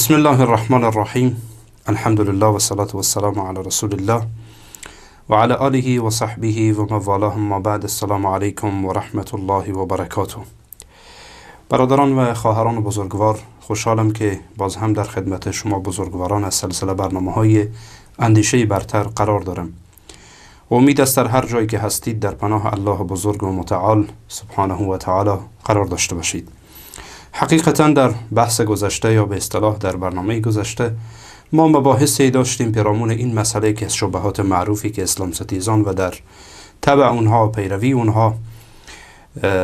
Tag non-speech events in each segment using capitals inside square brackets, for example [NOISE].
بسم الله الرحمن الرحیم الحمد لله و صلات و سلام علی رسول الله و علی آله و صحبه و موالاهم ما بعد السلام علیکم و رحمت الله و برکاته برادران و خواهران بزرگوار خوشحالم که باز هم در خدمت شما بزرگواران از سلسله برنامه های اندیشه برتر قرار دارم و امید است در هر جایی که هستید در پناه الله بزرگ و متعال سبحانه و تعالی قرار داشته باشید حقیقتا در بحث گذشته یا به اصطلاح در برنامه گذشته ما مباحثی داشتیم پیرامون این مسئله که از شبهات معروفی که اسلام ستیزان و در تبع اونها پیروی اونها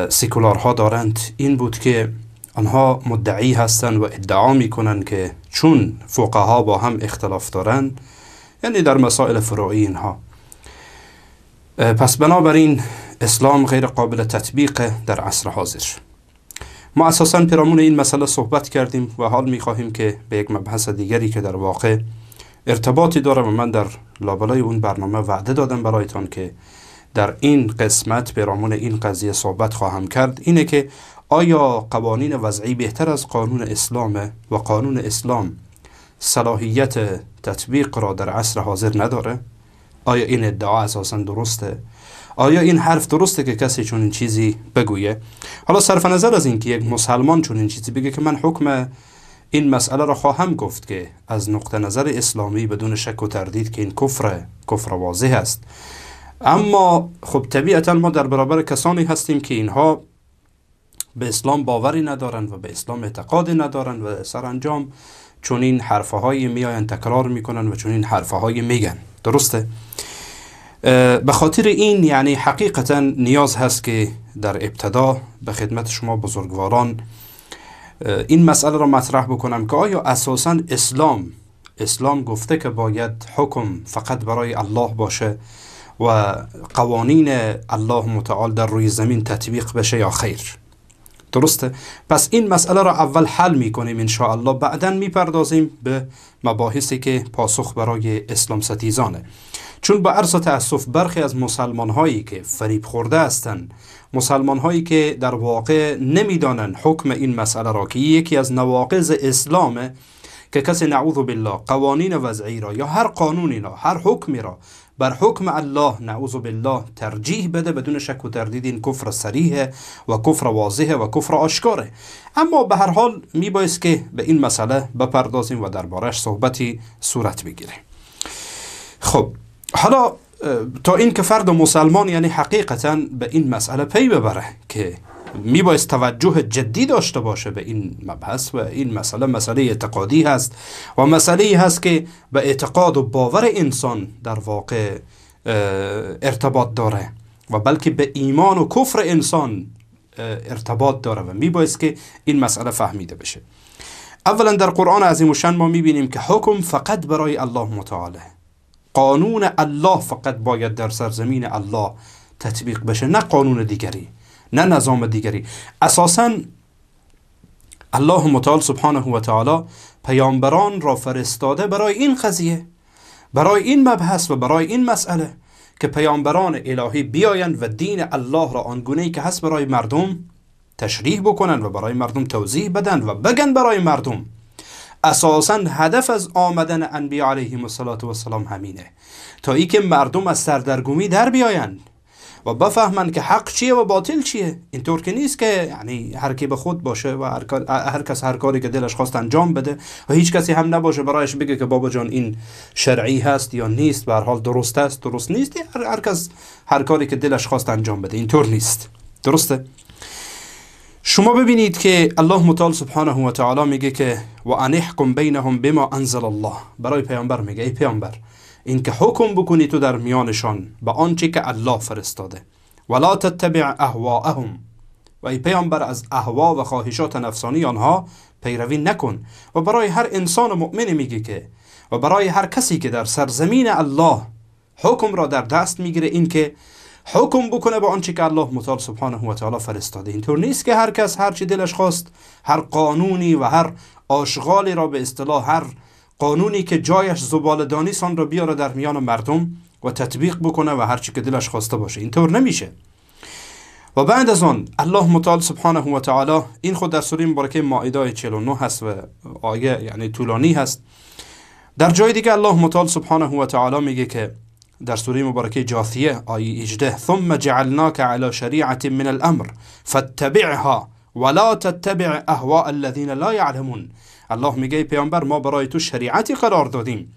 سکولارها دارند این بود که آنها مدعی هستند و ادعا میکنند که چون فقها با هم اختلاف دارند یعنی در مسائل فروعی اینها پس بنابراین اسلام غیر قابل تطبیق در عصر حاضر ما اساسا پیرامون این مسئله صحبت کردیم و حال می خواهیم که به یک مبحث دیگری که در واقع ارتباطی داره و من در لابلای اون برنامه وعده دادم برایتان که در این قسمت پیرامون این قضیه صحبت خواهم کرد اینه که آیا قوانین وضعی بهتر از قانون اسلامه و قانون اسلام صلاحیت تطبیق را در عصر حاضر نداره؟ آیا این ادعا اساسا درسته؟ آیا این حرف درسته که کسی چون این چیزی بگویه حالا صرف نظر از اینکه یک مسلمان چون این چیزی بگه که من حکم این مسئله را خواهم گفت که از نقطه نظر اسلامی بدون شک و تردید که این کفر کفر واضح است اما خب طبیعتا ما در برابر کسانی هستیم که اینها به اسلام باوری ندارند و به اسلام اعتقادی ندارند و سرانجام چون این حرفه های میآیند تکرار میکنن و چون این حرفه میگن درسته به خاطر این یعنی حقیقتا نیاز هست که در ابتدا به خدمت شما بزرگواران این مسئله را مطرح بکنم که آیا اساسا اسلام اسلام گفته که باید حکم فقط برای الله باشه و قوانین الله متعال در روی زمین تطبیق بشه یا خیر درسته پس این مسئله را اول حل میکنیم ان الله بعدا میپردازیم به مباحثی که پاسخ برای اسلام ستیزانه چون به عرض تاسف برخی از مسلمان هایی که فریب خورده هستند مسلمان هایی که در واقع نمیدانند حکم این مسئله را که یکی از نواقض اسلامه که کسی نعوذ بالله قوانین وضعی را یا هر قانونی را هر حکمی را بر حکم الله نعوذ بالله ترجیح بده بدون شک و تردید این کفر سریه و کفر واضحه و کفر آشکاره اما به هر حال میبایست که به این مسئله بپردازیم و دربارش صحبتی صورت بگیریم خب حالا تا این که فرد مسلمان یعنی حقیقتا به این مسئله پی ببره که میبایست توجه جدی داشته باشه به این مبحث و این مسئله مسئله اعتقادی هست و مسئله ای هست که به اعتقاد و باور انسان در واقع ارتباط داره و بلکه به ایمان و کفر انسان ارتباط داره و میبایست که این مسئله فهمیده بشه اولا در قرآن عظیم و شن ما میبینیم که حکم فقط برای الله متعاله قانون الله فقط باید در سرزمین الله تطبیق بشه نه قانون دیگری نه نظام دیگری اساسا الله متعال سبحانه و تعالی پیامبران را فرستاده برای این قضیه برای این مبحث و برای این مسئله که پیامبران الهی بیایند و دین الله را آنگونه ای که هست برای مردم تشریح بکنند و برای مردم توضیح بدن و بگن برای مردم اساسا هدف از آمدن انبیا علیهم السلام همینه تا ای که مردم از سردرگمی در بیایند و بفهمن که حق چیه و باطل چیه اینطور که نیست که یعنی هر کی به خود باشه و هر, هر کس هر کاری که دلش خواست انجام بده و هیچ کسی هم نباشه برایش بگه که بابا جان این شرعی هست یا نیست به هر حال درست است درست نیست هر, هر کس هر کاری که دلش خواست انجام بده اینطور نیست درسته شما ببینید که الله متعال سبحانه و تعالی میگه که و انحکم بینهم بما انزل الله برای پیامبر میگه ای پیامبر اینکه حکم بکنی تو در میانشان به آنچه که الله فرستاده ولا تتبع اهواهم و ای پیامبر از اهوا و خواهشات نفسانی آنها پیروی نکن و برای هر انسان مؤمنی میگه که و برای هر کسی که در سرزمین الله حکم را در دست میگیره اینکه حکم بکنه به آنچه که الله متعال سبحانه و تعالی فرستاده اینطور نیست که هر کس هر چی دلش خواست هر قانونی و هر آشغالی را به اصطلاح هر قانونی که جایش زبالدانی سان را بیاره در میان مردم و تطبیق بکنه و هرچی که دلش خواسته باشه اینطور نمیشه و بعد از آن الله متعال سبحانه و تعالی این خود در سوره مبارکه مائده 49 هست و آیه یعنی طولانی هست در جای دیگه الله متعال سبحانه و تعالی میگه که در سوره مبارکه جاثیه آیه 18 ثم که علی شریعت من الامر فاتبعها ولا تتبع اهواء الذين لا يعلمون الله میگه پیامبر ما برای تو شریعتی قرار دادیم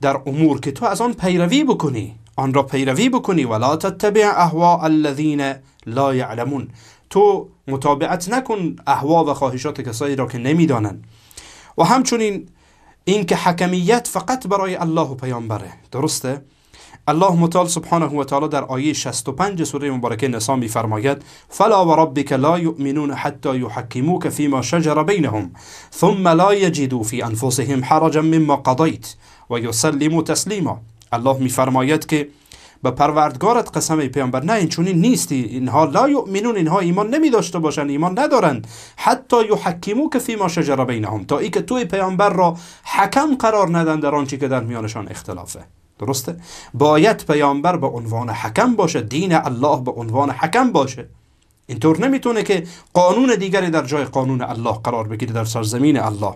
در امور که تو از آن پیروی بکنی آن را پیروی بکنی ولا تتبع اهواء الذین لا یعلمون تو مطابقت نکن اهوا و خواهشات کسایی را که نمیدانند و همچنین اینکه حکمیت فقط برای الله و پیامبره درسته الله متعال سبحانه و تعالی در آیه 65 سوره مبارکه نسا میفرماید فلا و ربک لا یؤمنون حتی یحکموک فیما شجر بینهم ثم لا یجدوا فی انفسهم حرجا مما قضیت و یسلموا تسلیما الله میفرماید که به پروردگارت قسم پیانبر پیامبر نه این چونین نیستی اینها لا یؤمنون اینها ایمان نمی داشته باشند ایمان ندارند حتی یحکموک که فیما شجر بینهم تا ای که توی پیامبر را حکم قرار ندن در آنچه که در میانشان اختلافه درسته باید پیامبر به با عنوان حکم باشه دین الله به با عنوان حکم باشه اینطور نمیتونه که قانون دیگری در جای قانون الله قرار بگیره در سرزمین الله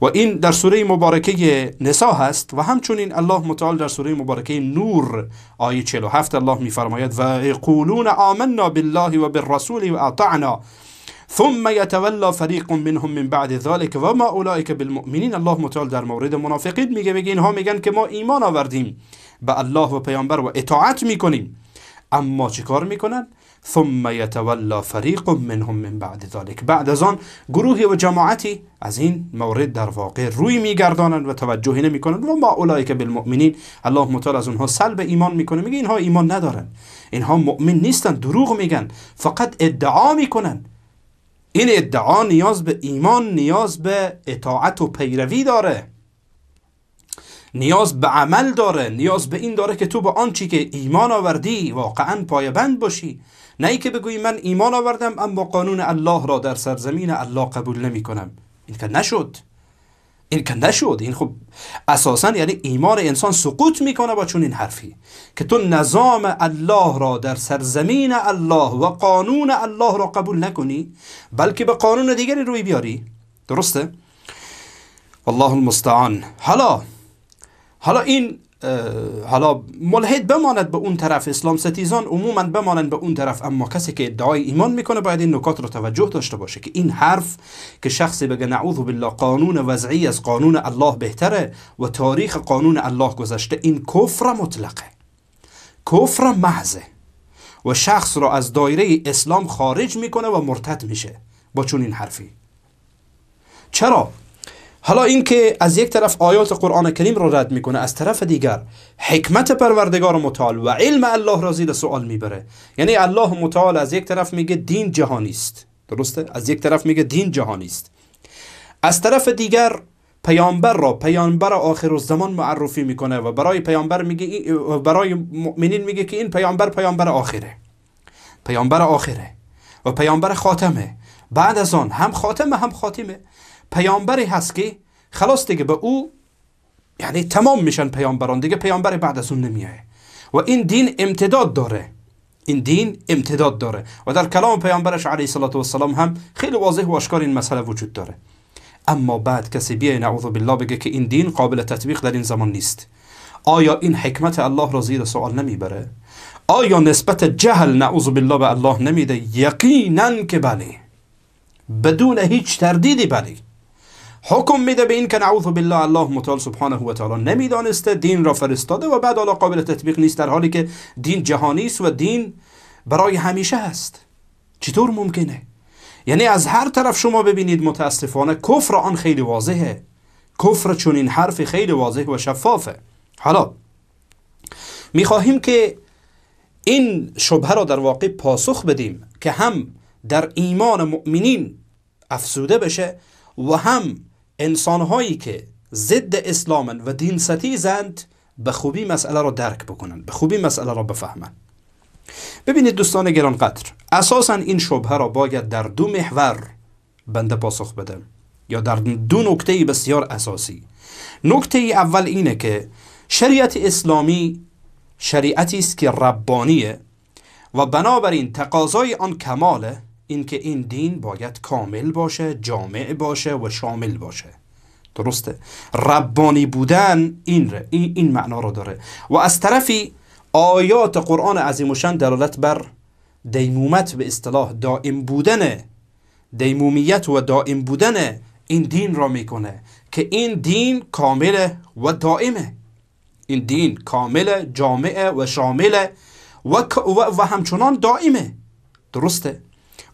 و این در سوره مبارکه نسا هست و همچنین الله متعال در سوره مبارکه نور آیه 47 الله میفرماید و یقولون آمنا بالله و بالرسول و اطعنا ثم یتولی فریق منهم من بعد ذلك و ما اولئک بالمؤمنین الله متعال در مورد منافقین میگه میگه اینها میگن که ما ایمان آوردیم به الله و پیامبر و اطاعت میکنیم اما چیکار میکنن ثم یتولی فریق منهم من بعد ذلک بعد از آن گروهی و جماعتی از این مورد در واقع روی میگردانند و توجهی نمیکنند و ما اولئک بالمؤمنین الله متعال از اونها سلب ایمان میکنه میگه اینها ایمان ندارن اینها مؤمن نیستن دروغ میگن فقط ادعا میکنن این ادعا نیاز به ایمان نیاز به اطاعت و پیروی داره نیاز به عمل داره نیاز به این داره که تو به آنچی که ایمان آوردی واقعا پایبند باشی نه ای که بگویی من ایمان آوردم اما قانون الله را در سرزمین الله قبول نمی کنم این که نشد این که نشد این خب اساسا یعنی ایمان انسان سقوط میکنه با چون این حرفی که تو نظام الله را در سرزمین الله و قانون الله را قبول نکنی بلکه به قانون دیگری روی بیاری درسته؟ والله المستعان حالا حالا این حالا ملحد بماند به اون طرف اسلام ستیزان عموما بمانند به اون طرف اما کسی که ادعای ایمان میکنه باید این نکات رو توجه داشته باشه که این حرف که شخصی بگه نعوذ بالله قانون وضعی از قانون الله بهتره و تاریخ قانون الله گذشته این کفر مطلقه کفر محضه و شخص را از دایره اسلام خارج میکنه و مرتد میشه با چون این حرفی چرا حالا اینکه از یک طرف آیات قرآن کریم رو رد میکنه از طرف دیگر حکمت پروردگار متعال و علم الله را زیر سوال میبره یعنی الله متعال از یک طرف میگه دین جهانی است درسته از یک طرف میگه دین جهانی است از طرف دیگر پیامبر را پیامبر آخر الزمان معرفی میکنه و برای پیامبر میگه برای مؤمنین میگه که این پیامبر پیامبر آخره پیامبر آخره و پیامبر خاتمه بعد از آن هم خاتمه هم خاتمه پیامبری هست که خلاص دیگه به او یعنی تمام میشن پیامبران دیگه پیامبر بعد از اون نمیایه و این دین امتداد داره این دین امتداد داره و در کلام پیامبرش علیه صلات و السلام هم خیلی واضح و آشکار این مسئله وجود داره اما بعد کسی بیای نعوذ بالله بگه که این دین قابل تطبیق در این زمان نیست آیا این حکمت الله را زیر سوال نمیبره آیا نسبت جهل نعوذ بالله به الله نمیده یقینا که بله بدون هیچ تردیدی برای حکم میده به این که نعوذ بالله الله متعال سبحانه و تعالی نمیدانسته دین را فرستاده و بعد حالا قابل تطبیق نیست در حالی که دین جهانی است و دین برای همیشه هست چطور ممکنه یعنی از هر طرف شما ببینید متاسفانه کفر آن خیلی واضحه کفر چون این حرف خیلی واضح و شفافه حالا میخواهیم که این شبه را در واقع پاسخ بدیم که هم در ایمان مؤمنین افسوده بشه و هم انسانهایی که ضد اسلامن و دین ستیزند به خوبی مسئله را درک بکنن به خوبی مسئله را بفهمن ببینید دوستان گرانقدر اساسا این شبهه را باید در دو محور بنده پاسخ بده یا در دو نکته بسیار اساسی نکته اول اینه که شریعت اسلامی شریعتی است که ربانیه و بنابراین تقاضای آن کماله اینکه این دین باید کامل باشه جامع باشه و شامل باشه درسته ربانی بودن این, ره. این, این معنا را داره و از طرفی آیات قرآن عظیم شن دلالت بر دیمومت به اصطلاح دائم بودن دیمومیت و دائم بودن این دین را میکنه که این دین کامله و دائمه این دین کامله جامعه و شامله و, و, و همچنان دائمه درسته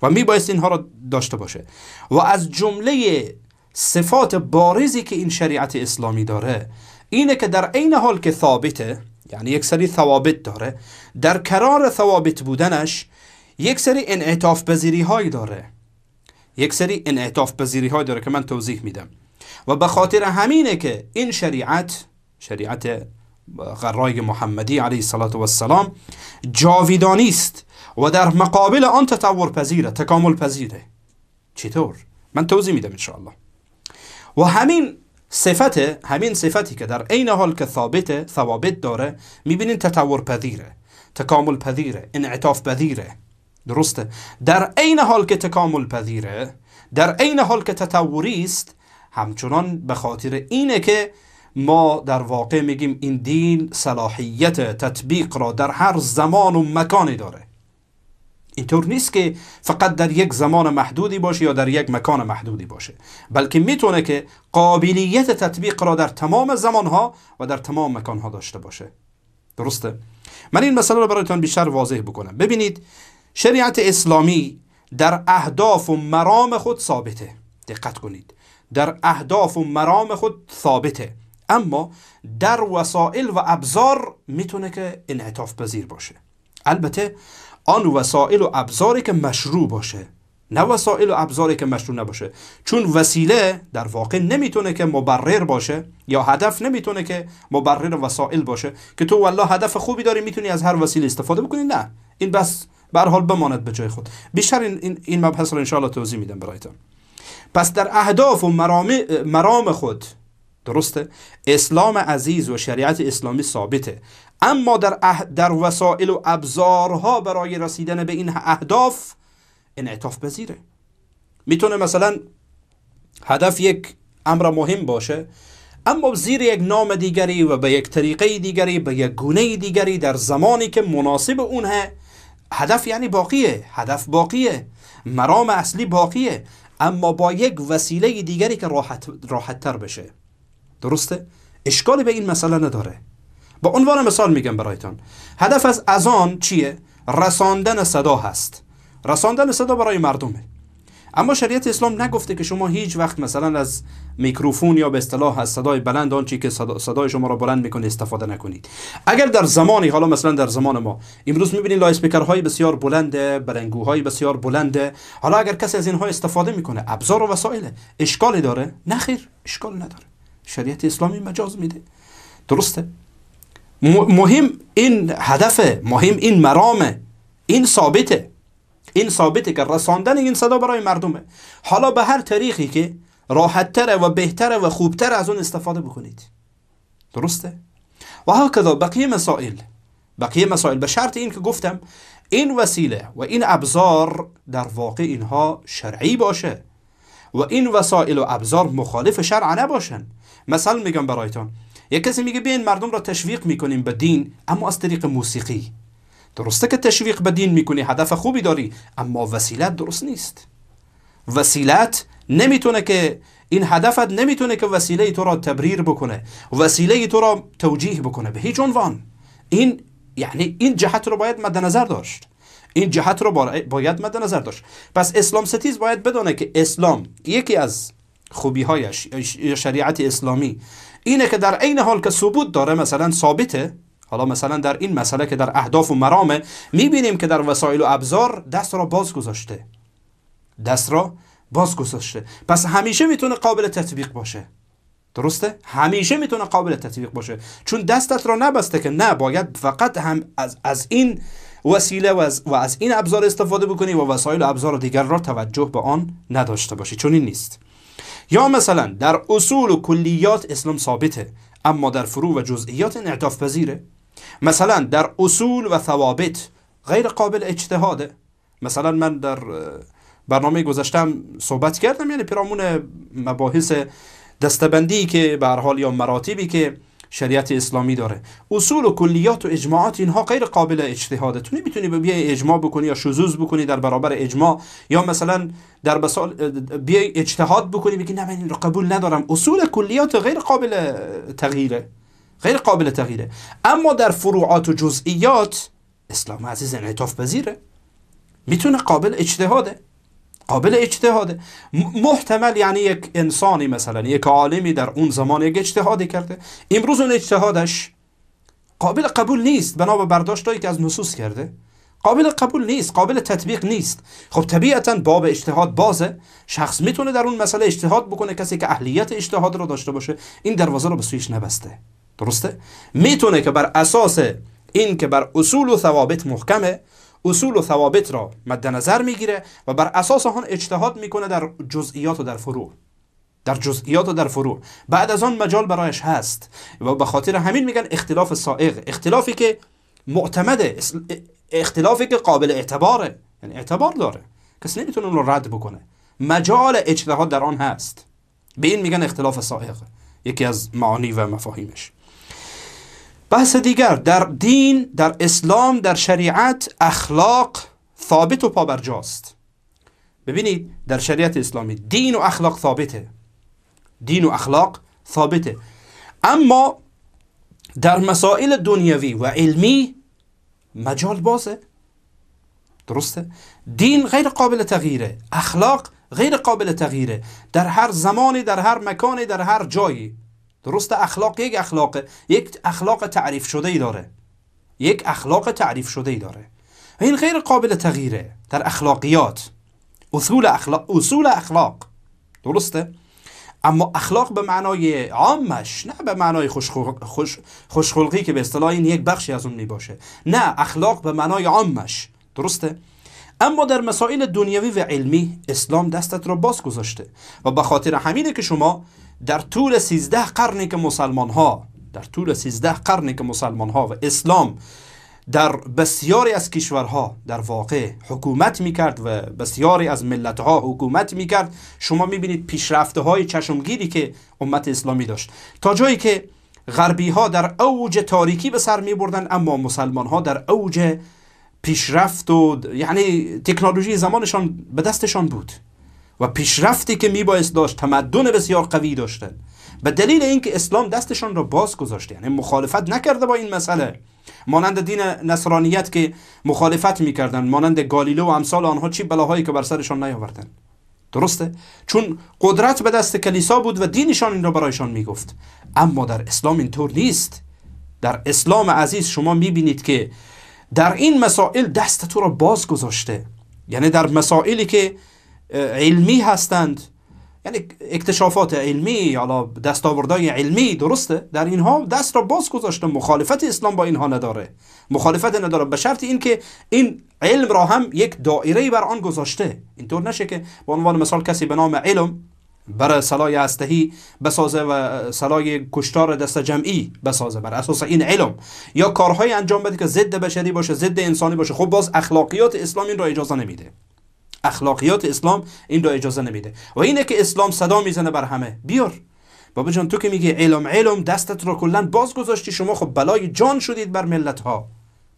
و میبایست اینها را داشته باشه و از جمله صفات بارزی که این شریعت اسلامی داره اینه که در عین حال که ثابته یعنی یک سری ثوابت داره در کرار ثوابت بودنش یک سری انعطاف پذیری های داره یک سری انعطاف پذیری های داره که من توضیح میدم و به خاطر همینه که این شریعت شریعت غرای محمدی علیه السلام جاویدانی است و در مقابل آن تطور پذیره تکامل پذیره چطور؟ من توضیح میدم انشاءالله و همین صفت همین صفتی که در عین حال که ثابت ثوابت داره میبینین تطور پذیره تکامل پذیره انعطاف پذیره درسته در عین حال که تکامل پذیره در عین حال که تطوری است همچنان به خاطر اینه که ما در واقع میگیم این دین صلاحیت تطبیق را در هر زمان و مکانی داره اینطور نیست که فقط در یک زمان محدودی باشه یا در یک مکان محدودی باشه بلکه میتونه که قابلیت تطبیق را در تمام زمانها و در تمام مکانها داشته باشه درسته من این مسئله را برایتان بیشتر واضح بکنم ببینید شریعت اسلامی در اهداف و مرام خود ثابته دقت کنید در اهداف و مرام خود ثابته اما در وسائل و ابزار میتونه که انعطاف پذیر باشه البته آن وسایل و ابزاری که مشروع باشه نه وسایل و ابزاری که مشروع نباشه چون وسیله در واقع نمیتونه که مبرر باشه یا هدف نمیتونه که مبرر وسایل باشه که تو والله هدف خوبی داری میتونی از هر وسیله استفاده بکنی نه این بس به حال بماند به جای خود بیشتر این این مبحث رو ان توضیح میدم برایتان پس در اهداف و مرام خود درسته اسلام عزیز و شریعت اسلامی ثابته اما در, در وسایل و ابزارها برای رسیدن به این اهداف انعطاف پذیره میتونه مثلا هدف یک امر مهم باشه اما زیر یک نام دیگری و به یک طریقه دیگری به یک گونه دیگری در زمانی که مناسب اونه هدف یعنی باقیه هدف باقیه مرام اصلی باقیه اما با یک وسیله دیگری که راحت, راحت تر بشه درسته؟ اشکالی به این مسئله نداره با عنوان مثال میگم برایتان هدف از اذان چیه؟ رساندن صدا هست رساندن صدا برای مردمه اما شریعت اسلام نگفته که شما هیچ وقت مثلا از میکروفون یا به اصطلاح از صدای بلند آنچه که صدا صدای شما را بلند میکنه استفاده نکنید اگر در زمانی حالا مثلا در زمان ما امروز میبینید لایس های بسیار بلنده بلنگوهای بسیار بلنده حالا اگر کسی از اینها استفاده میکنه ابزار و وسایله اشکالی داره نخیر اشکال نداره شریعت اسلامی مجاز میده درسته مهم این هدف مهم این مرامه این ثابته این ثابته که رساندن این صدا برای مردمه حالا به هر طریقی که راحتتره و بهتره و خوبتر از اون استفاده بکنید درسته و هکذا بقیه مسائل بقیه مسائل به شرط این که گفتم این وسیله و این ابزار در واقع اینها شرعی باشه و این وسایل و ابزار مخالف شرع نباشن مثال میگم برایتان یک کسی میگه بین مردم را تشویق میکنیم به دین اما از طریق موسیقی درسته که تشویق به دین میکنی هدف خوبی داری اما وسیلت درست نیست وسیلت نمیتونه که این هدفت نمیتونه که وسیله تو را تبریر بکنه وسیله تو را توجیه بکنه به هیچ عنوان این یعنی این جهت رو باید مد نظر داشت این جهت رو باید مد نظر داشت پس اسلام ستیز باید بدانه که اسلام یکی از خوبیهایش شریعت اسلامی اینه که در عین حال که ثبوت داره مثلا ثابته حالا مثلا در این مسئله که در اهداف و مرامه میبینیم که در وسایل و ابزار دست را باز گذاشته دست را باز گذاشته پس همیشه میتونه قابل تطبیق باشه درسته همیشه میتونه قابل تطبیق باشه چون دستت را نبسته که نه باید فقط هم از, از این وسیله و از, و از این ابزار استفاده بکنی و وسایل و ابزار دیگر را توجه به آن نداشته باشی چون این نیست یا مثلا در اصول و کلیات اسلام ثابته اما در فرو و جزئیات انعطاف پذیره مثلا در اصول و ثوابت غیر قابل اجتهاده مثلا من در برنامه گذاشتم صحبت کردم یعنی پیرامون مباحث دستبندی که به حال یا مراتبی که شریعت اسلامی داره اصول و کلیات و اجماعات اینها غیر قابل اجتهاده تو نمیتونی بیای اجماع بکنی یا شذوذ بکنی در برابر اجماع یا مثلا در بسال بیای اجتهاد بکنی بگی نه من این رو قبول ندارم اصول کلیات غیر قابل تغییره غیر قابل تغییره اما در فروعات و جزئیات اسلام عزیز انعطاف پذیره میتونه قابل اجتهاده قابل اجتهاده محتمل یعنی یک انسانی مثلا یک عالمی در اون زمان یک اجتهادی کرده امروز اون اجتهادش قابل قبول نیست بنا به برداشتهایی که از نصوص کرده قابل قبول نیست قابل تطبیق نیست خب طبیعتا باب اجتهاد بازه شخص میتونه در اون مسئله اجتهاد بکنه کسی که اهلیت اجتهاد رو داشته باشه این دروازه رو به سویش نبسته درسته میتونه که بر اساس این که بر اصول و ثوابت محکمه اصول و ثوابت را مد نظر میگیره و بر اساس آن اجتهاد میکنه در جزئیات و در فروع در جزئیات و در فروع بعد از آن مجال برایش هست و به خاطر همین میگن اختلاف سائق اختلافی که معتمده اختلافی که قابل اعتباره یعنی اعتبار داره کسی نمیتونه اون رو رد بکنه مجال اجتهاد در آن هست به این میگن اختلاف سائق یکی از معانی و مفاهیمش بحث دیگر در دین در اسلام در شریعت اخلاق ثابت و پابرجاست ببینید در شریعت اسلامی دین و اخلاق ثابته دین و اخلاق ثابته اما در مسائل دنیوی و علمی مجال بازه درسته؟ دین غیر قابل تغییره اخلاق غیر قابل تغییره در هر زمانی در هر مکانی در هر جایی درسته اخلاق یک اخلاق یک اخلاق تعریف شده ای داره یک اخلاق تعریف شده ای داره این غیر قابل تغییره در اخلاقیات اصول اخلاق اصول اخلاق درسته اما اخلاق به معنای عامش نه به معنای خوشخلقی که به اصطلاح این یک بخشی از اون میباشه نه اخلاق به معنای عامش درسته اما در مسائل دنیوی و علمی اسلام دستت را باز گذاشته و به خاطر همینه که شما در طول 13 قرنی که مسلمان ها در طول 13 قرنی که مسلمان ها و اسلام در بسیاری از کشورها در واقع حکومت میکرد و بسیاری از ملتها حکومت میکرد شما بینید پیشرفته های چشمگیری که امت اسلامی داشت تا جایی که غربی ها در اوج تاریکی به سر می اما مسلمان ها در اوج پیشرفت و یعنی تکنولوژی زمانشان به دستشان بود و پیشرفتی که میبایست داشت تمدن بسیار قوی داشتند به دلیل اینکه اسلام دستشان را باز گذاشته یعنی مخالفت نکرده با این مسئله مانند دین نصرانیت که مخالفت میکردن مانند گالیله و امثال آنها چی بلاهایی که بر سرشان نیاوردن درسته چون قدرت به دست کلیسا بود و دینشان این را برایشان میگفت اما در اسلام اینطور نیست در اسلام عزیز شما میبینید که در این مسائل دست تو را باز گذاشته یعنی در مسائلی که علمی هستند یعنی اکتشافات علمی حالا دستاوردهای علمی درسته در اینها دست را باز گذاشته مخالفت اسلام با اینها نداره مخالفت نداره به شرط اینکه این علم را هم یک دائره بر آن گذاشته اینطور نشه که به عنوان مثال کسی به نام علم برای سلای استهی بسازه و سلای کشتار دست جمعی بسازه بر اساس این علم یا کارهای انجام بده که ضد بشری باشه ضد انسانی باشه خب باز اخلاقیات اسلام این را اجازه نمیده اخلاقیات اسلام این را اجازه نمیده و اینه که اسلام صدا میزنه بر همه بیار بابا جان تو که میگی علم علم دستت را کلا باز گذاشتی شما خب بلای جان شدید بر ملت ها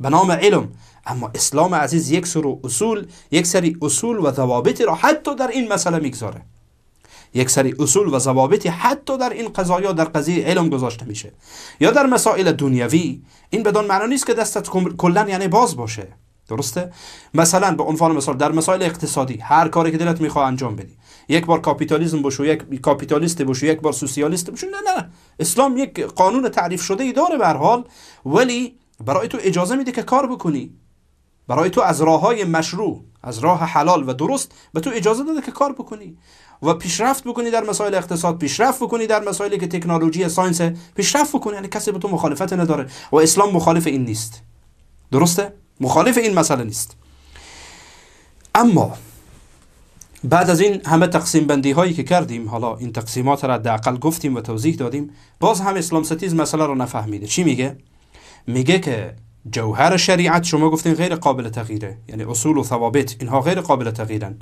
به نام علم اما اسلام عزیز یک سر اصول یک سری اصول و ضوابطی را حتی در این مسئله میگذاره یک سری اصول و ضوابطی حتی در این قضایا در قضیه علم گذاشته میشه یا در مسائل دنیوی این بدان معنا نیست که دستت کلا یعنی باز باشه درسته مثلا به عنوان مثال در مسائل اقتصادی هر کاری که دلت میخواه انجام بدی یک بار کاپیتالیسم باشو یک کاپیتالیست باشو یک بار سوسیالیست بشو نه نه اسلام یک قانون تعریف شده ای داره به حال ولی برای تو اجازه میده که کار بکنی برای تو از راه های مشروع از راه حلال و درست به تو اجازه داده که کار بکنی و پیشرفت بکنی در مسائل اقتصاد پیشرفت بکنی در مسائلی که تکنولوژی ساینس پیشرفت بکنی یعنی کسی به تو مخالفت نداره و اسلام مخالف این نیست درسته مخالف این مسئله نیست اما بعد از این همه تقسیم بندی هایی که کردیم حالا این تقسیمات را دقل گفتیم و توضیح دادیم باز هم اسلام ستیز مسئله را نفهمیده چی میگه میگه که جوهر شریعت شما گفتین غیر قابل تغییره یعنی اصول و ثوابت اینها غیر قابل تغییرن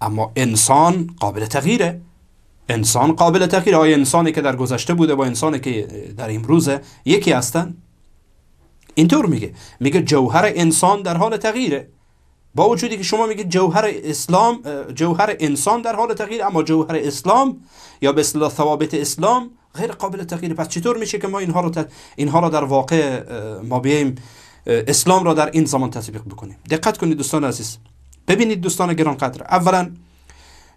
اما انسان قابل تغییره انسان قابل تغییره آیا انسانی که در گذشته بوده با انسانی که در امروزه یکی هستن اینطور میگه میگه جوهر انسان در حال تغییره با وجودی که شما میگید جوهر اسلام جوهر انسان در حال تغییر اما جوهر اسلام یا به اصطلاح ثوابت اسلام غیر قابل تغییر پس چطور میشه که ما اینها رو اینها را در واقع ما بیایم اسلام را در این زمان تطبیق بکنیم دقت کنید دوستان عزیز ببینید دوستان گرانقدر اولا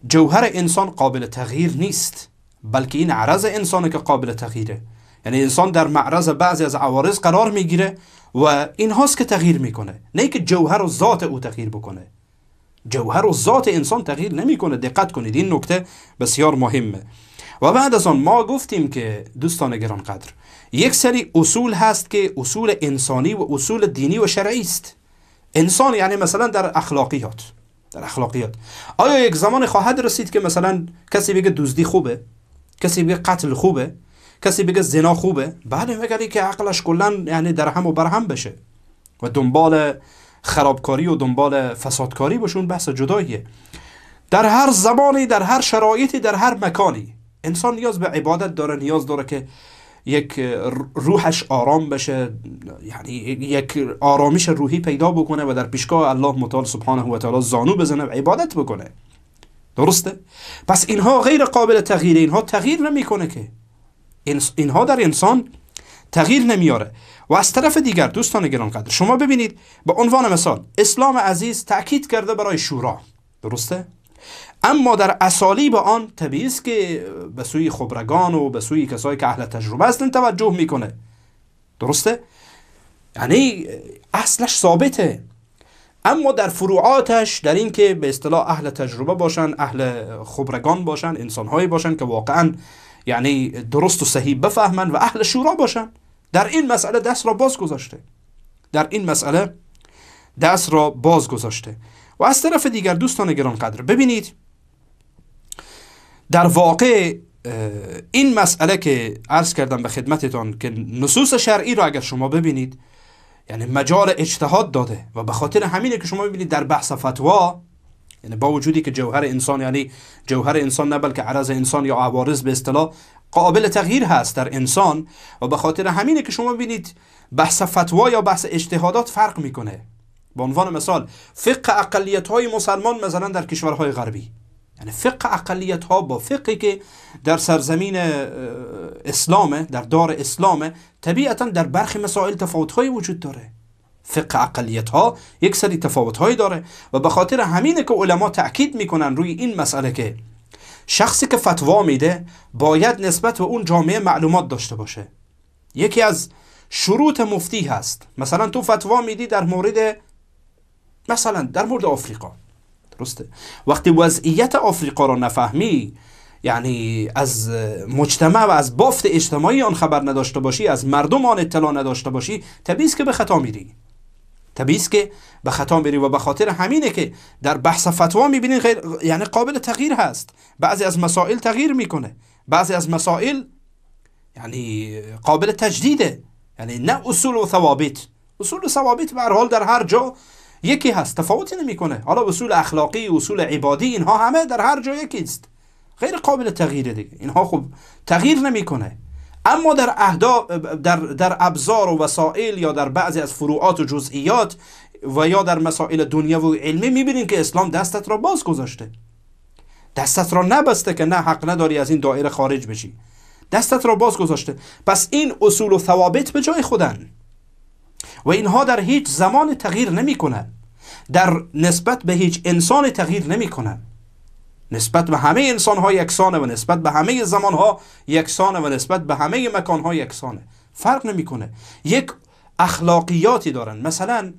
جوهر انسان قابل تغییر نیست بلکه این عرض انسانه که قابل تغییره یعنی انسان در معرض بعضی از عوارض قرار میگیره و این هاست که تغییر میکنه نه که جوهر و ذات او تغییر بکنه جوهر و ذات انسان تغییر نمیکنه دقت کنید این نکته بسیار مهمه و بعد از آن ما گفتیم که دوستان گرانقدر یک سری اصول هست که اصول انسانی و اصول دینی و شرعی است انسان یعنی مثلا در اخلاقیات در اخلاقیات آیا یک زمان خواهد رسید که مثلا کسی بگه دزدی خوبه کسی بگه قتل خوبه کسی بگه زنا خوبه بله مگری که عقلش کلا یعنی در هم و بر هم بشه و دنبال خرابکاری و دنبال فسادکاری باشون بحث جداییه در هر زمانی در هر شرایطی در هر مکانی انسان نیاز به عبادت داره نیاز داره که یک روحش آرام بشه یعنی یک آرامش روحی پیدا بکنه و در پیشگاه الله متعال سبحانه و تعالی زانو بزنه و عبادت بکنه درسته پس اینها غیر قابل تغییر اینها تغییر نمیکنه که اینها در انسان تغییر نمیاره و از طرف دیگر دوستان گرانقدر شما ببینید به عنوان مثال اسلام عزیز تاکید کرده برای شورا درسته اما در اصالی به آن طبیعی که به سوی خبرگان و به سوی کسایی که اهل تجربه هستند توجه میکنه درسته یعنی اصلش ثابته اما در فروعاتش در اینکه به اصطلاح اهل تجربه باشن اهل خبرگان باشن انسانهایی باشن که واقعا یعنی درست و صحیح بفهمن و اهل شورا باشن در این مسئله دست را باز گذاشته در این مسئله دست را باز گذاشته و از طرف دیگر دوستان گرانقدر ببینید در واقع این مسئله که عرض کردم به خدمتتان که نصوص شرعی را اگر شما ببینید یعنی مجال اجتهاد داده و به خاطر همینه که شما ببینید در بحث فتوا یعنی با وجودی که جوهر انسان یعنی جوهر انسان نه بلکه عرض انسان یا عوارض به اصطلاح قابل تغییر هست در انسان و به خاطر همینه که شما بینید بحث فتوا یا بحث اجتهادات فرق میکنه به عنوان مثال فقه اقلیت های مسلمان مثلا در کشورهای غربی یعنی فقه اقلیت ها با فقهی که در سرزمین اسلامه در دار اسلامه طبیعتا در برخی مسائل تفاوت وجود داره فقه اقلیت ها یک سری تفاوت های داره و به خاطر همینه که علما تاکید میکنن روی این مسئله که شخصی که فتوا میده باید نسبت به اون جامعه معلومات داشته باشه یکی از شروط مفتی هست مثلا تو فتوا میدی در مورد مثلا در مورد آفریقا درسته وقتی وضعیت آفریقا را نفهمی یعنی از مجتمع و از بافت اجتماعی آن خبر نداشته باشی از مردم آن اطلاع نداشته باشی طبیعی که به خطا میری طبیعی است که به خطا میریم و به خاطر همینه که در بحث فتوا میبینین غیر یعنی قابل تغییر هست بعضی از مسائل تغییر میکنه بعضی از مسائل یعنی قابل تجدیده یعنی نه اصول و ثوابت اصول و ثوابت به حال در هر جا یکی هست تفاوتی نمیکنه حالا اصول اخلاقی اصول عبادی اینها همه در هر جا یکی است غیر قابل تغییره دیگه اینها خب تغییر نمیکنه اما در اهدا در, در ابزار و وسایل یا در بعضی از فروعات و جزئیات و یا در مسائل دنیا و علمی میبینیم که اسلام دستت را باز گذاشته دستت را نبسته که نه حق نداری از این دایره خارج بشی دستت را باز گذاشته پس این اصول و ثوابت به جای خودن و اینها در هیچ زمان تغییر نمی کنن. در نسبت به هیچ انسان تغییر نمی کنن. نسبت به همه انسان ها یکسانه و نسبت به همه زمان ها یکسانه و نسبت به همه مکان ها یکسانه فرق نمیکنه یک اخلاقیاتی دارن مثلا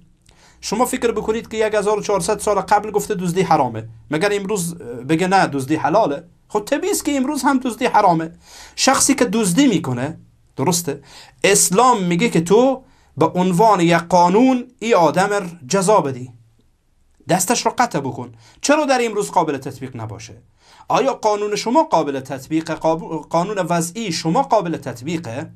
شما فکر بکنید که 1400 سال قبل گفته دزدی حرامه مگر امروز بگه نه دزدی حلاله خب طبیعی است که امروز هم دزدی حرامه شخصی که دزدی میکنه درسته اسلام میگه که تو به عنوان یک قانون ای آدم جزا بدی دستش را قطع بکن چرا در امروز قابل تطبیق نباشه آیا قانون شما قابل تطبیق قانون وضعی شما قابل تطبیقه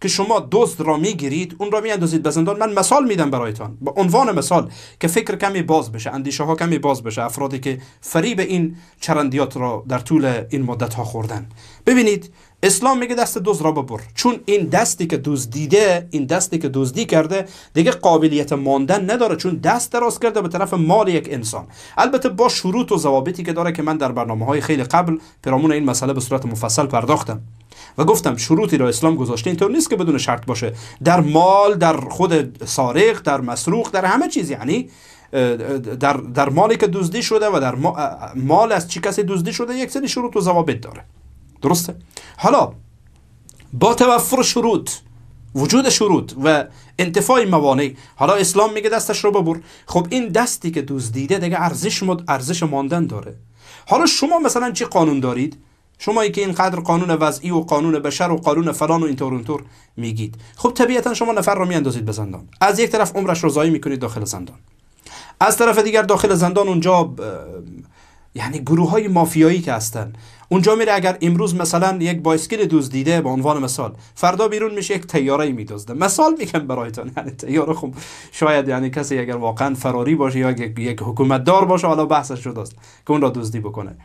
که شما دوست را میگیرید اون را میاندازید به زندان من مثال میدم برایتان به عنوان مثال که فکر کمی باز بشه اندیشه ها کمی باز بشه افرادی که فریب این چرندیات را در طول این مدت ها خوردن ببینید اسلام میگه دست دوز را ببر چون این دستی که دیده این دستی که دزدی کرده دیگه قابلیت ماندن نداره چون دست دراز کرده به طرف مال یک انسان البته با شروط و ضوابطی که داره که من در برنامه های خیلی قبل پیرامون این مسئله به صورت مفصل پرداختم و گفتم شروطی را اسلام گذاشته اینطور نیست که بدون شرط باشه در مال در خود سارق در مسروق در همه چیز یعنی در, در مالی که دزدی شده و در مال از چی کسی دزدی شده یک سری شروط و ضوابط داره درسته حالا با توفر شروط وجود شروط و انتفاع موانع حالا اسلام میگه دستش رو ببر خب این دستی که دزدیده دیگه ارزش مد... ارزش ماندن داره حالا شما مثلا چی قانون دارید شمایی که اینقدر قانون وضعی و قانون بشر و قانون فلان و اینطور اینطور میگید خب طبیعتا شما نفر رو میاندازید به زندان از یک طرف عمرش رو زایی میکنید داخل زندان از طرف دیگر داخل زندان اونجا یعنی گروه های مافیایی که هستن اونجا میره اگر امروز مثلا یک بایسکل دزدیده به عنوان مثال فردا بیرون میشه یک تیاره میدزده مثال میگم برایتان یعنی تیاره خب شاید یعنی کسی اگر واقعا فراری باشه یا یک حکومت دار باشه حالا بحثش شده است که اون را دزدی بکنه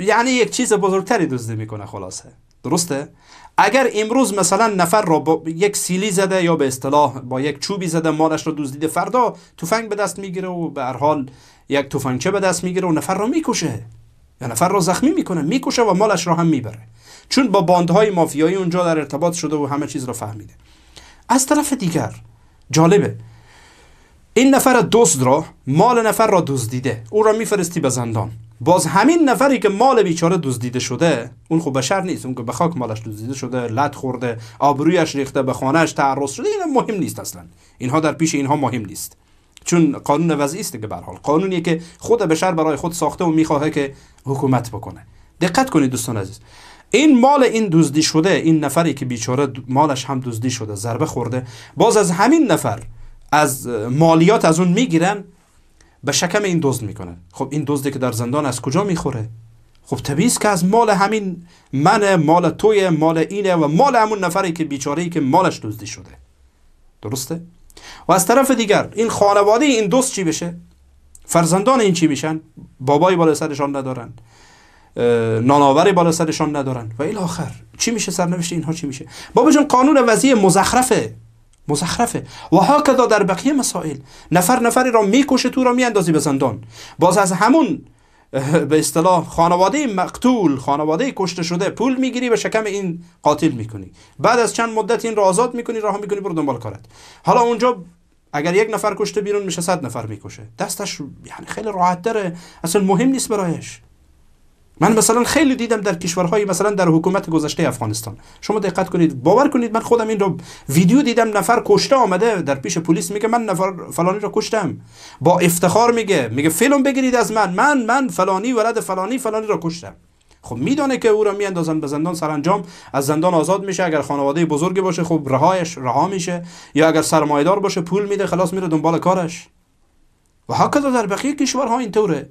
یعنی یک چیز بزرگتری دزدی میکنه خلاصه درسته اگر امروز مثلا نفر را با یک سیلی زده یا به اصطلاح با یک چوبی زده مالش را دزدیده فردا تفنگ به دست میگیره و به هر حال یک تفنگچه به دست میگیره و نفر را میکشه یا نفر را زخمی میکنه میکشه و مالش را هم میبره چون با باندهای مافیایی اونجا در ارتباط شده و همه چیز را فهمیده از طرف دیگر جالبه این نفر دزد را مال نفر را دزدیده او را میفرستی به زندان باز همین نفری که مال بیچاره دزدیده شده اون خب بشر نیست اون که به خاک مالش دزدیده شده لط خورده آبرویش ریخته به خانهش تعرض شده این مهم نیست اصلا اینها در پیش اینها مهم نیست چون قانون وضعی است که به حال قانونی که خود بشر برای خود ساخته و میخواهه که حکومت بکنه دقت کنید دوستان عزیز این مال این دزدی شده این نفری که بیچاره مالش هم دزدی شده ضربه خورده باز از همین نفر از مالیات از اون میگیرن به شکم این دزد میکنن خب این دزدی که در زندان از کجا میخوره خب طبیعی که از مال همین من مال توی مال اینه و مال همون نفری که بیچاره ای که مالش دزدی شده درسته و از طرف دیگر این خانواده این دوست چی بشه فرزندان این چی میشن بابای بالا سرشان ندارن ناناوری بالا سرشان ندارن و این آخر چی میشه سرنوشت اینها چی میشه بابا قانون وضعی مزخرفه مزخرفه و که در بقیه مسائل نفر نفری را میکشه تو را میاندازی به زندان باز از همون [LAUGHS] به اصطلاح خانواده مقتول خانواده کشته شده پول میگیری و شکم این قاتل میکنی بعد از چند مدت این را آزاد میکنی راه میکنی برو دنبال کارت حالا اونجا اگر یک نفر کشته بیرون میشه صد نفر میکشه دستش یعنی خیلی راحت داره اصلا مهم نیست برایش من مثلا خیلی دیدم در کشورهای مثلا در حکومت گذشته افغانستان شما دقت کنید باور کنید من خودم این رو ویدیو دیدم نفر کشته آمده در پیش پلیس میگه من نفر فلانی رو کشتم با افتخار میگه میگه فیلم بگیرید از من من من فلانی ولد فلانی فلانی رو کشتم خب میدانه که او را میاندازن به زندان سرانجام از زندان آزاد میشه اگر خانواده بزرگی باشه خب رهایش رها میشه یا اگر سرمایدار باشه پول میده خلاص میره دنبال کارش و هکذا در بقیه کشورها اینطوره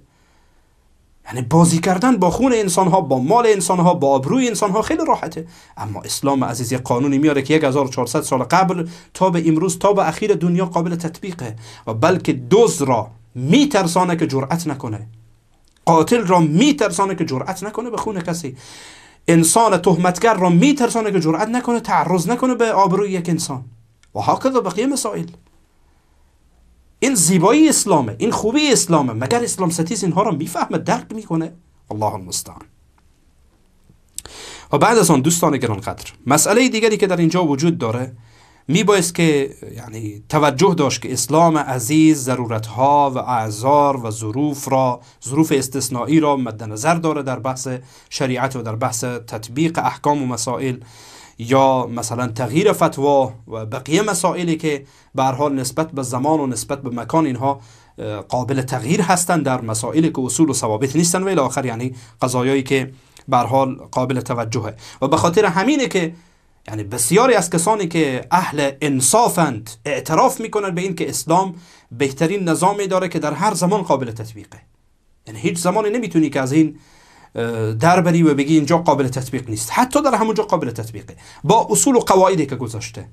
یعنی بازی کردن با خون انسان ها با مال انسان ها با آبروی انسان ها خیلی راحته اما اسلام عزیز یه قانونی میاره که 1400 سال قبل تا به امروز تا به اخیر دنیا قابل تطبیقه و بلکه دوز را میترسانه که جرأت نکنه قاتل را میترسانه که جرأت نکنه به خون کسی انسان تهمتگر را میترسانه که جرأت نکنه تعرض نکنه به آبروی یک انسان و و بقیه مسائل این زیبایی اسلامه این خوبی اسلامه مگر اسلام ستیز اینها را میفهمه درک میکنه الله المستعان و بعد از آن دوستان گرانقدر مسئله دیگری که در اینجا وجود داره میبایست که یعنی توجه داشت که اسلام عزیز ضرورتها و اعزار و ظروف را ظروف استثنایی را مد نظر داره در بحث شریعت و در بحث تطبیق احکام و مسائل یا مثلا تغییر فتوا و بقیه مسائلی که به حال نسبت به زمان و نسبت به مکان اینها قابل تغییر هستند در مسائلی که اصول و ثوابت نیستن و آخر یعنی قضایایی که به حال قابل توجهه و به خاطر همینه که یعنی بسیاری از کسانی که اهل انصافند اعتراف میکنند به این که اسلام بهترین نظامی داره که در هر زمان قابل تطبیقه یعنی هیچ زمانی نمیتونی که از این در بری و بگی اینجا قابل تطبیق نیست حتی در همونجا قابل تطبیقه با اصول و قواعدی که گذاشته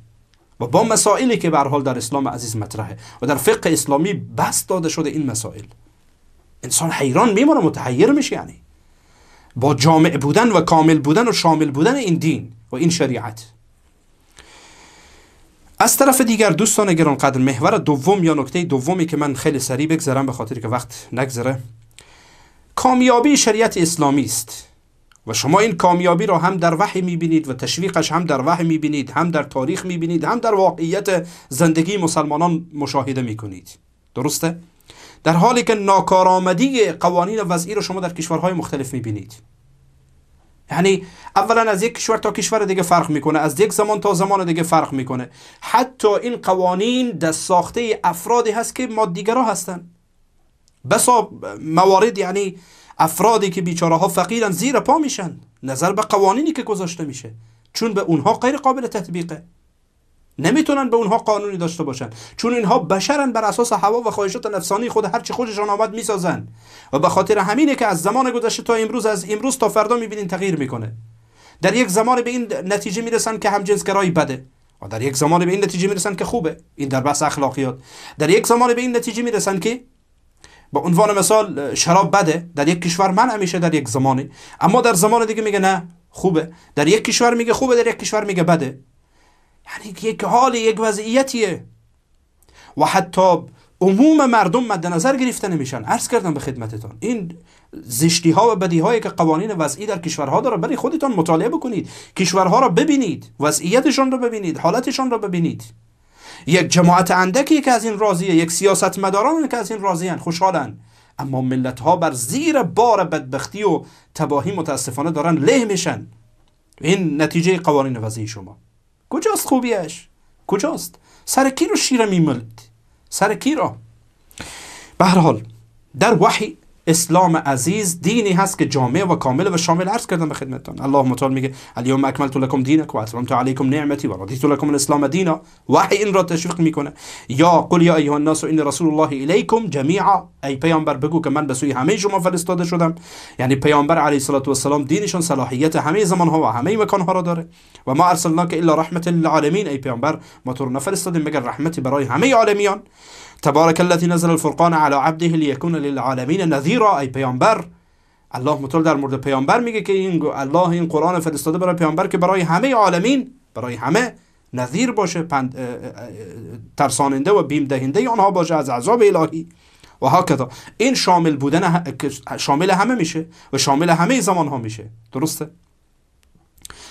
و با مسائلی که به حال در اسلام عزیز مطرحه و در فقه اسلامی بس داده شده این مسائل انسان حیران میمونه متحیر میشه یعنی با جامع بودن و کامل بودن و شامل بودن این دین و این شریعت از طرف دیگر دوستان گرانقدر محور دوم یا نکته دومی که من خیلی سریع بگذرم به خاطر که وقت نگذره کامیابی شریعت اسلامی است و شما این کامیابی را هم در وحی میبینید و تشویقش هم در وحی میبینید هم در تاریخ میبینید هم در واقعیت زندگی مسلمانان مشاهده میکنید درسته؟ در حالی که ناکارآمدی قوانین وضعی رو شما در کشورهای مختلف میبینید یعنی اولا از یک کشور تا کشور دیگه فرق میکنه از یک زمان تا زمان دیگه فرق میکنه حتی این قوانین دست ساخته افرادی هست که مادیگرا هستن بسا موارد یعنی افرادی که بیچاره ها فقیرن زیر پا میشن نظر به قوانینی که گذاشته میشه چون به اونها غیر قابل تطبیقه نمیتونن به اونها قانونی داشته باشن چون اینها بشرن بر اساس هوا و خواهشات نفسانی خود هر چی خودشان آمد میسازن و به خاطر همینه که از زمان گذشته تا امروز از امروز تا فردا میبینین تغییر میکنه در یک زمان به این نتیجه میرسن که هم گرایی بده و در یک زمان به این نتیجه میرسن که خوبه این در بحث اخلاقیات در یک زمان به این نتیجه میرسن که به عنوان مثال شراب بده در یک کشور من میشه در یک زمانی اما در زمان دیگه میگه نه خوبه در یک کشور میگه خوبه در یک کشور میگه بده یعنی یک حال یک وضعیتیه و حتی عموم مردم مد نظر گرفته نمیشن عرض کردم به خدمتتان این زشتی ها و بدی هایی که قوانین وضعی در کشورها داره برای خودتان مطالعه بکنید کشورها را ببینید وضعیتشان را ببینید حالتشان را ببینید یک جماعت اندکی که از این راضیه یک مداران که از این راضیان خوشحالن اما ملت ها بر زیر بار بدبختی و تباهی متاسفانه دارن له میشن این نتیجه قوانین وضعی شما کجاست خوبیش کجاست سر کی رو شیر میملد سر کی را به هر حال در وحی اسلام عزیز دینی هست که جامع و کامل و شامل عرض کردن به خدمتتان الله متعال میگه الیوم اکملت لکم دینک و اتممت علیکم نعمتی و رضیت لکم الاسلام دینا وحی این را تشویق میکنه یا قل یا ایها الناس این رسول الله الیکم جمیعا ای پیامبر بگو که من به سوی همه شما فرستاده شدم یعنی پیامبر علیه الصلاه و السلام دینشون صلاحیت همه زمان ها و همه مکان ها را داره و ما ارسلناک الا رحمت للعالمین ای پیامبر ما تو را نفرستادیم مگر رحمتی برای همه عالمیان تبارک الذی نزل الفرقان علی عبده لیکون للعالمین نذیرا ای پیامبر الله متعال در مورد پیامبر میگه که این الله این قرآن فرستاده برای پیامبر که برای همه عالمین برای همه نذیر باشه ترساننده و بیم دهنده آنها باشه از عذاب الهی و هکذا این شامل بودن شامل همه میشه و شامل همه زمان ها میشه درسته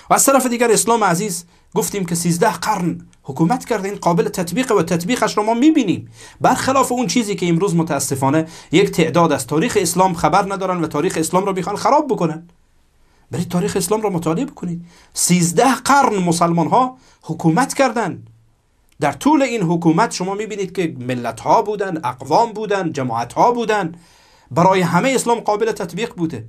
و از طرف دیگر اسلام عزیز گفتیم که 13 قرن حکومت کرده این قابل تطبیق و تطبیقش رو ما میبینیم برخلاف اون چیزی که امروز متاسفانه یک تعداد از تاریخ اسلام خبر ندارن و تاریخ اسلام رو میخوان خراب بکنن برید تاریخ اسلام رو مطالعه بکنید 13 قرن مسلمان ها حکومت کردند در طول این حکومت شما میبینید که ملت ها بودن اقوام بودن جماعت ها بودن برای همه اسلام قابل تطبیق بوده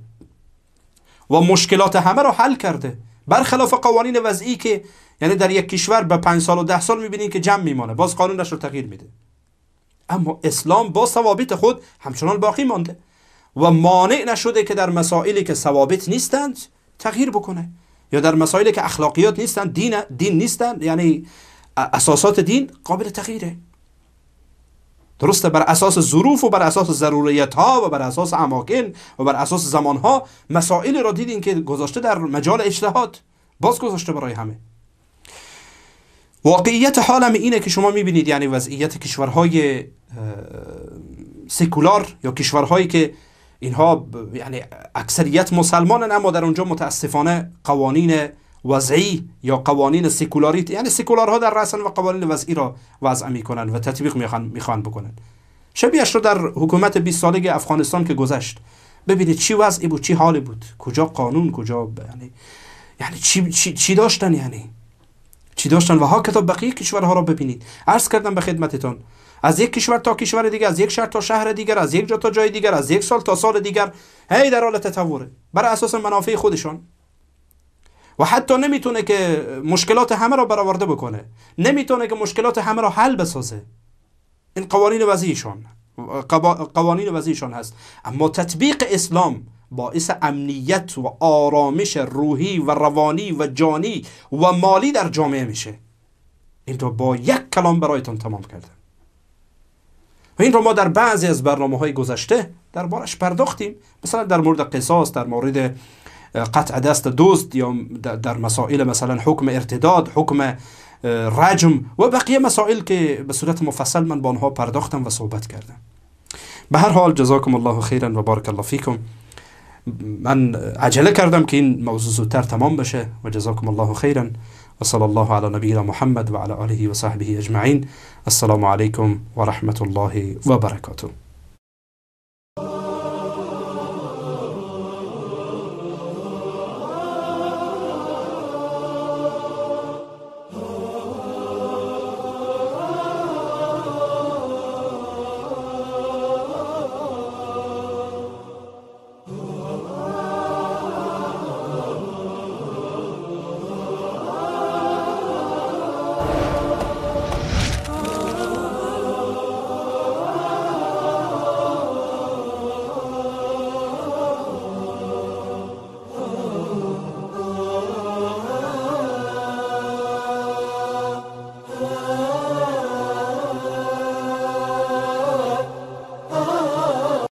و مشکلات همه رو حل کرده برخلاف قوانین وضعی که یعنی در یک کشور به پنج سال و ده سال میبینین که جمع میمانه باز قانونش رو تغییر میده اما اسلام با ثوابت خود همچنان باقی مانده و مانع نشده که در مسائلی که ثوابت نیستند تغییر بکنه یا در مسائلی که اخلاقیات نیستند دین, دین نیستند یعنی اساسات دین قابل تغییره درسته بر اساس ظروف و بر اساس ضروریت ها و بر اساس اماکن و بر اساس زمان ها مسائل را دیدین که گذاشته در مجال اجتهاد باز گذاشته برای همه واقعیت حالم اینه که شما میبینید یعنی وضعیت کشورهای سکولار یا کشورهایی که اینها یعنی اکثریت مسلمانن اما در اونجا متاسفانه قوانین وضعی یا قوانین سکولاریت یعنی سکولارها در رسن و قوانین وضعی را وضع میکنن و تطبیق میخوان بکنن شبیهش رو در حکومت 20 ساله افغانستان که گذشت ببینید چی وضعی بود چی حالی بود کجا قانون کجا یعنی یعنی چی, چی, چی داشتن یعنی چی داشتن و ها کتاب بقیه کشورها را ببینید عرض کردم به خدمتتان از یک کشور تا کشور دیگر از یک شهر تا شهر دیگر از یک جا تا جای دیگر از یک سال تا سال دیگر هی در حال تطوره بر اساس منافع خودشان و حتی نمیتونه که مشکلات همه را برآورده بکنه نمیتونه که مشکلات همه را حل بسازه این قوانین وضعیشان قوانین وضعیشان هست اما تطبیق اسلام باعث امنیت و آرامش روحی و روانی و جانی و مالی در جامعه میشه این رو با یک کلام برایتان تمام کردم و این رو ما در بعضی از برنامه های گذشته بارش پرداختیم مثلا در مورد قصاص در مورد قطع دست دوست یا در مسائل مثلا حکم ارتداد حکم رجم و بقیه مسائل که به صورت مفصل من با آنها پرداختم و صحبت کردم به هر حال جزاکم الله خیرا و بارک الله فیکم من عجله کردم که این موضوع زودتر تمام بشه و جزاکم الله خیرا و صلی الله علی نبی محمد و علی وصحبه و صحبه اجمعین السلام علیکم و رحمت الله و برکاته